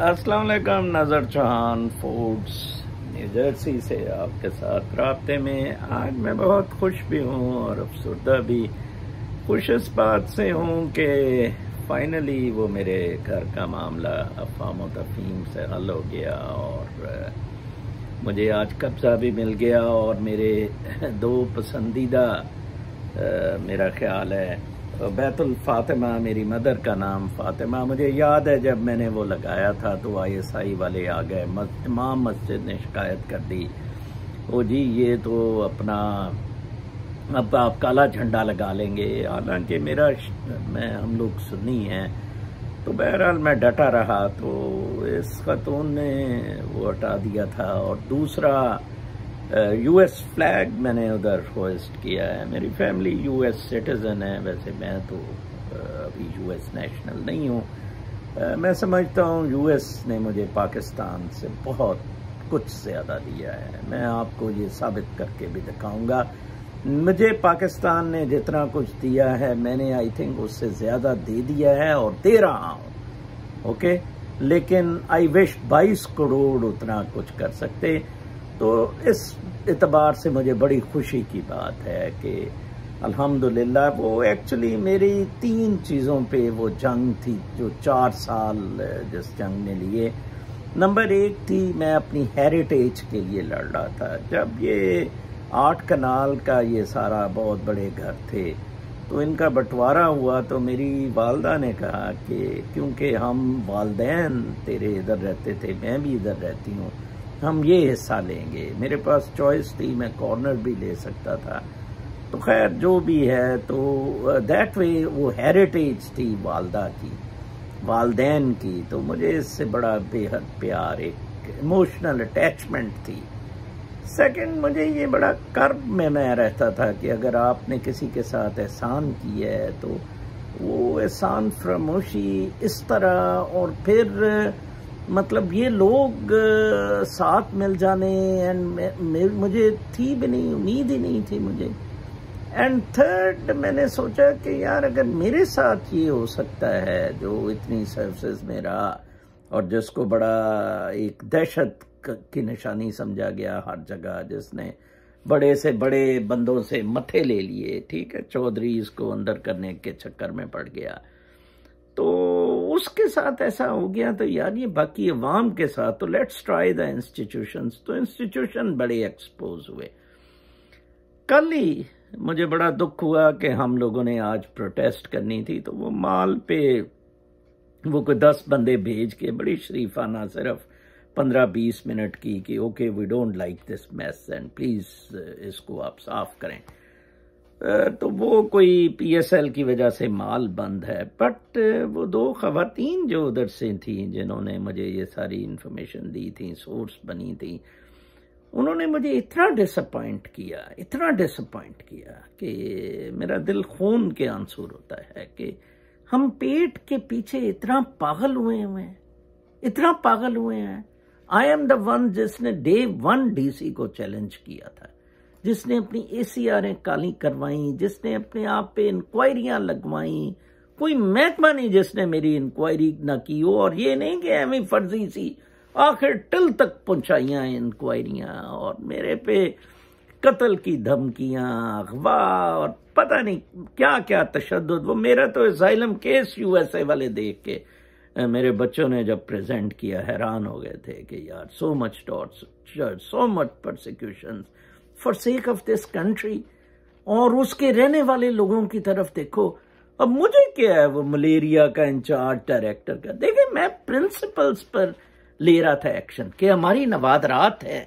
असलकम नज़र Chauhan foods new Jersey से आपके साथ रबते में आज मैं बहुत खुश भी हूँ और अफसरदा भी खुश इस बात से हूँ कि फाइनली वो मेरे घर का मामला अफाम तफीम से हल हो गया और मुझे आज कब्ज़ा भी मिल गया और मेरे दो पसंदीदा मेरा ख्याल है बैतुल फातिमा मेरी मदर का नाम फातिमा मुझे याद है जब मैंने वो लगाया था तो आईएसआई वाले आ गए तमाम मस्जिद ने शिकायत कर दी ओ जी ये तो अपना अब आप काला झंडा लगा लेंगे हालांकि मेरा मैं हम लोग सुनी हैं तो बहरहाल मैं डटा रहा तो इस खतून तो ने वो हटा दिया था और दूसरा यूएस uh, फ्लैग मैंने उधर होस्ट किया है मेरी फैमिली यूएस सिटीज़न है वैसे मैं तो uh, अभी यूएस नेशनल नहीं हूँ uh, मैं समझता हूँ यूएस ने मुझे पाकिस्तान से बहुत कुछ ज़्यादा दिया है मैं आपको ये साबित करके भी दिखाऊंगा मुझे पाकिस्तान ने जितना कुछ दिया है मैंने आई थिंक उससे ज़्यादा दे दिया है और दे रहा हूँ ओके लेकिन आई विश 22 करोड़ उतना कुछ कर सकते तो इस एतबार से मुझे बड़ी खुशी की बात है कि अल्हम्दुलिल्लाह वो एक्चुअली मेरी तीन चीज़ों पे वो जंग थी जो चार साल जिस जंग ने लिए नंबर एक थी मैं अपनी हेरिटेज के लिए लड़ रहा था जब ये आठ कनाल का ये सारा बहुत बड़े घर थे तो इनका बंटवारा हुआ तो मेरी वालदा ने कहा कि क्योंकि हम वालदेन तेरे इधर रहते थे मैं भी इधर रहती हूँ हम ये हिस्सा लेंगे मेरे पास चॉइस थी मैं कॉर्नर भी ले सकता था तो खैर जो भी है तो दैट uh, वे वो हेरिटेज थी वालदा की वालदेन की तो मुझे इससे बड़ा बेहद प्यार एक इमोशनल अटैचमेंट थी सेकंड मुझे ये बड़ा कर्ब में मैं रहता था कि अगर आपने किसी के साथ एहसान किया है तो वो एहसान फरामोशी इस तरह और फिर मतलब ये लोग साथ मिल जाने एंड मुझे थी भी नहीं उम्मीद ही नहीं थी मुझे एंड थर्ड मैंने सोचा कि यार अगर मेरे साथ ये हो सकता है जो इतनी सर्विसेज में रहा और जिसको बड़ा एक दहशत की निशानी समझा गया हर जगह जिसने बड़े से बड़े बंदों से मथे ले लिए ठीक है चौधरी इसको अंदर करने के चक्कर में पड़ गया तो उसके साथ ऐसा हो गया तो यार ये बाकी अवाम के साथ तो लेट्स ट्राई द इंस्टीट्यूशन तो इंस्टीट्यूशन बड़े एक्सपोज हुए कल ही मुझे बड़ा दुख हुआ कि हम लोगों ने आज प्रोटेस्ट करनी थी तो वो माल पे वो कोई दस बंदे भेज के बड़ी शरीफाना सिर्फ पंद्रह बीस मिनट की कि okay we don't like this mess and please इसको आप साफ करें तो वो कोई पीएसएल की वजह से माल बंद है बट वो दो खातन जो उधर से थी जिन्होंने मुझे ये सारी इन्फॉर्मेशन दी थी सोर्स बनी थी उन्होंने मुझे इतना डिसअपॉइंट किया इतना डिसअपॉइंट किया कि मेरा दिल खून के आंसूर होता है कि हम पेट के पीछे इतना पागल हुए हुए हैं इतना पागल हुए हैं आई एम द वन जिसने डे वन डीसी को चैलेंज किया था जिसने अपनी ए सी आरें काली करवाई जिसने अपने आप पे इंक्वायरियां लगवाई कोई महकमा नहीं जिसने मेरी इंक्वायरी ना की हो और ये नहीं कि एवं फर्जी सी आखिर टिल तक पहुंचाइया इंक्वायरियां और मेरे पे कत्ल की धमकियां अखबार और पता नहीं क्या क्या तशद वो मेरा तो जाइलम केस यूएसए वाले देख के मेरे बच्चों ने जब प्रेजेंट किया हैरान हो गए थे कि यार so much torture so much prosecutions for sake of this country और उसके रहने वाले लोगों की तरफ देखो अब मुझे क्या है वो मलेरिया का इंचार्ज डायरेक्टर का देखिए मैं प्रिंसिपल्स पर ले रहा था एक्शन कि हमारी नवादरात है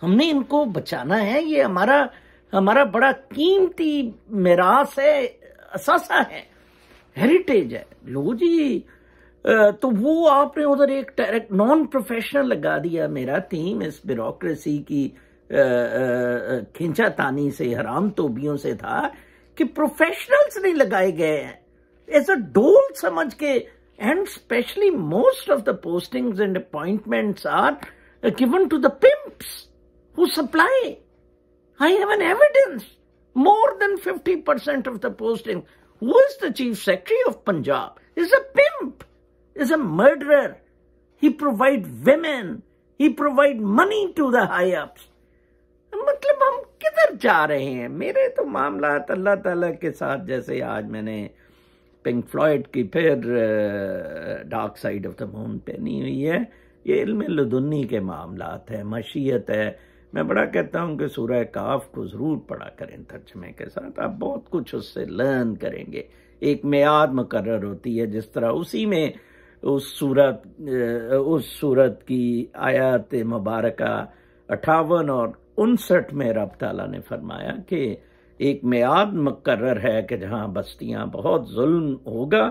हमने इनको बचाना है ये हमारा हमारा बड़ा कीमती मिरास है असासा है हेरिटेज है लो जी तो वो आपने उधर एक डायरेक्ट नॉन प्रोफेशनल लगा दिया मेरा थीम इस ब्यूरोसी की खिंचा तानी से हराम तोबियों से था कि प्रोफेशनल्स नहीं लगाए गए हैं एज अ डोल समझ के and specially most of the postings and appointments are given to the pimps who supply I have an evidence more than fifty percent of the posting who is the chief secretary of Punjab is a pimp is a murder he provide women he provide money to the high ups मतलब हम किधर जा रहे हैं मेरे तो मामला अल्लाह ताला के साथ जैसे आज मैंने पिंक फ्लॉयड की फिर Dark Side of the Moon पहनी हुई है ये इल्म लुदुन्नी के मामला है मशीयत है मैं बड़ा कहता हूँ कि सूर्य काफ को ज़रूर पढ़ा करें तर्जमे के साथ आप बहुत कुछ उससे लर्न करेंगे एक मैाद मुकर होती है जिस तरह उसी में उस सूरत उस सूरत की आयत मुबारक अठावन और उनसठ में रब तला ने फरमाया कि एक मियाद मकर है कि जहाँ बस्तियाँ बहुत जुल्म होगा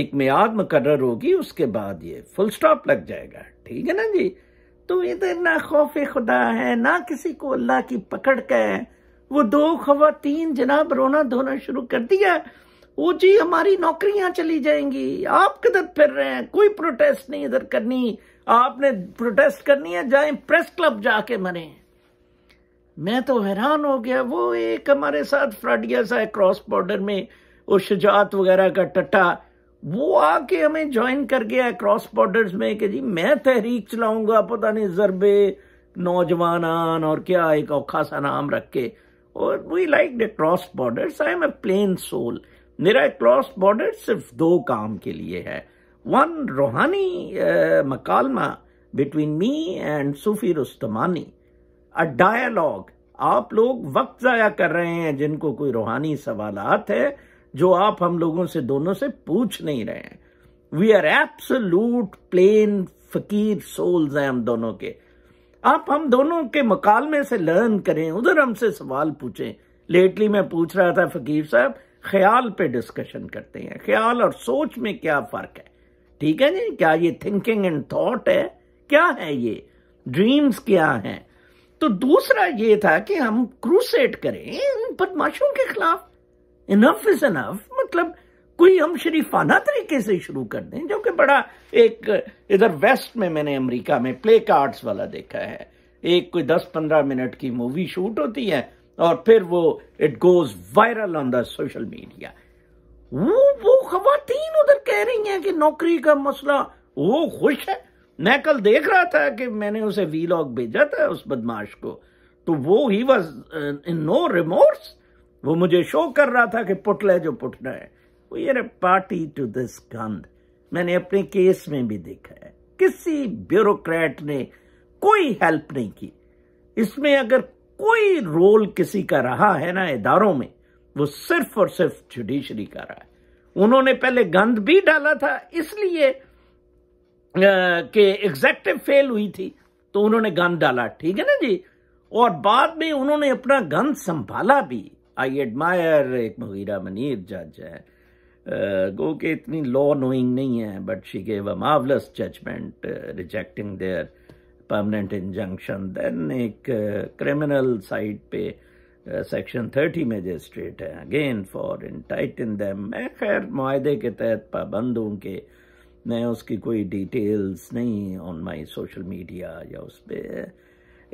एक मियाद मकर होगी उसके बाद ये फुल स्टॉप लग जाएगा ठीक है ना जी तो, तो इधर ना खौफ खुदा है ना किसी को अल्लाह की पकड़ का है वो दो खातन जनाब रोना धोना शुरू कर दिया वो जी हमारी नौकरियां चली जाएंगी आप किधर फिर रहे हैं कोई प्रोटेस्ट नहीं इधर करनी आपने प्रोटेस्ट करनी है जाए प्रेस क्लब जाके मरे मैं तो हैरान हो गया वो एक हमारे साथ फ्राडिया सा क्रॉस बॉर्डर में वो शुजात वगैरह का टट्टा वो आके हमें ज्वाइन कर गया है क्रॉस बॉर्डर्स में कि जी मैं तहरीक चलाऊंगा पता नहीं जरबे नौजवान और क्या एक औखा सा नाम रख के और we like the cross borders I am a plain soul मेरा क्रॉस बॉर्डर सिर्फ दो काम के लिए है वन रूहानी मकालमा between me and Sufi Rustamani a dialogue आप लोग वक्त जाया कर रहे हैं जिनको कोई रूहानी सवालात है जो आप हम लोगों से दोनों से पूछ नहीं रहे हैं वी आर लूट प्लेन फकीर सोल्स हैं हम दोनों के आप हम दोनों के मकालमे से लर्न करें उधर हमसे सवाल पूछें लेटली मैं पूछ रहा था फकीर साहब ख्याल पे डिस्कशन करते हैं ख्याल और सोच में क्या फर्क है ठीक है जी क्या ये थिंकिंग एंड थॉट है क्या है ये ड्रीम्स क्या हैं तो दूसरा ये था कि हम क्रूसेट करें इन बदमाशों के खिलाफ इनफ इज इनफ मतलब कोई हम शरीफाना तरीके से शुरू कर दें जो कि बड़ा एक इधर वेस्ट में मैंने अमेरिका में प्ले कार्ड्स वाला देखा है एक कोई दस पंद्रह मिनट की मूवी शूट होती है और फिर वो it goes viral on the social media वो वो खातन उधर कह रही हैं कि नौकरी का मसला वो खुश है मैं कल देख रहा था कि मैंने उसे वीलॉग भेजा था उस बदमाश को तो वो ही वॉज इन नो रिमोर्स वो मुझे शो कर रहा था कि ले जो पुटना है वो ये पार्टी टू दिस गंध मैंने अपने केस में भी देखा है किसी ब्यूरोक्रेट ने कोई हेल्प नहीं की इसमें अगर कोई रोल किसी का रहा है ना इदारों में वो सिर्फ और सिर्फ जुडिशरी का रहा है उन्होंने पहले गंध भी डाला था इसलिए के एग्जेक्टिव फेल हुई थी तो उन्होंने गन डाला ठीक है ना जी और बाद में उन्होंने अपना गन संभाला भी आई एडमायर एक मुगीरा मनीर जज है गो के इतनी लॉ नोइंग नहीं है but she gave a marvellous judgement rejecting their permanent injunction then एक क्रिमिनल uh, साइड पे सेक्शन थर्टी मजिस्ट्रेट है again for in tight in them मैं खैर माहे के तहत पाबंद हूँ कि मैं उसकी कोई डिटेल्स नहीं ऑन माई सोशल मीडिया या उस पर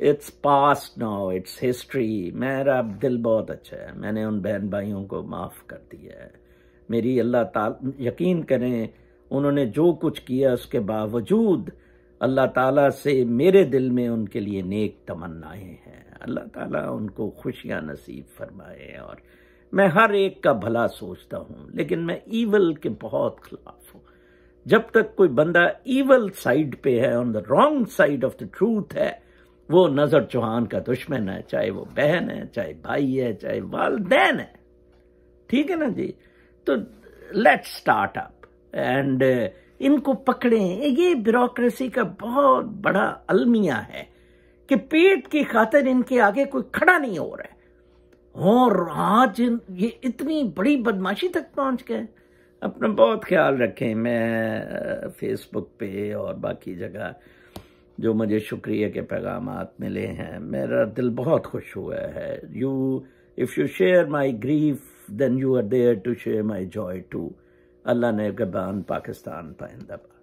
it's past now it's history मेरा दिल बहुत अच्छा है मैंने उन बहन भाइयों को माफ़ कर दिया है मेरी अल्लाह यकीन करें उन्होंने जो कुछ किया उसके बावजूद अल्लाह ताला से मेरे दिल में उनके लिए नेक तमन्नाएं हैं अल्लाह ताला उनको खुशियां नसीब फरमाए और मैं हर एक का भला सोचता हूँ लेकिन मैं ईवल के बहुत खिलाफ हूँ जब तक कोई बंदा ईवल साइड पे है on the wrong side of the truth है वो नजर चौहान का दुश्मन है चाहे वो बहन है चाहे भाई है चाहे वालदेन है ठीक है ना जी तो लेट स्टार्ट अप एंड इनको पकड़े ये ब्यूरोक्रेसी का बहुत बड़ा अलमिया है कि पेट की खातिर इनके आगे कोई खड़ा नहीं हो रहा है और आज ये इतनी बड़ी बदमाशी तक पहुंच गए अपना बहुत ख्याल रखें मैं फेसबुक पे और बाकी जगह जो मुझे शुक्रिया के पैगाम मिले हैं मेरा दिल बहुत खुश हुआ है you if you share my grief then you are there to share my joy too Allah ने गबान पाकिस्तान पाइंदा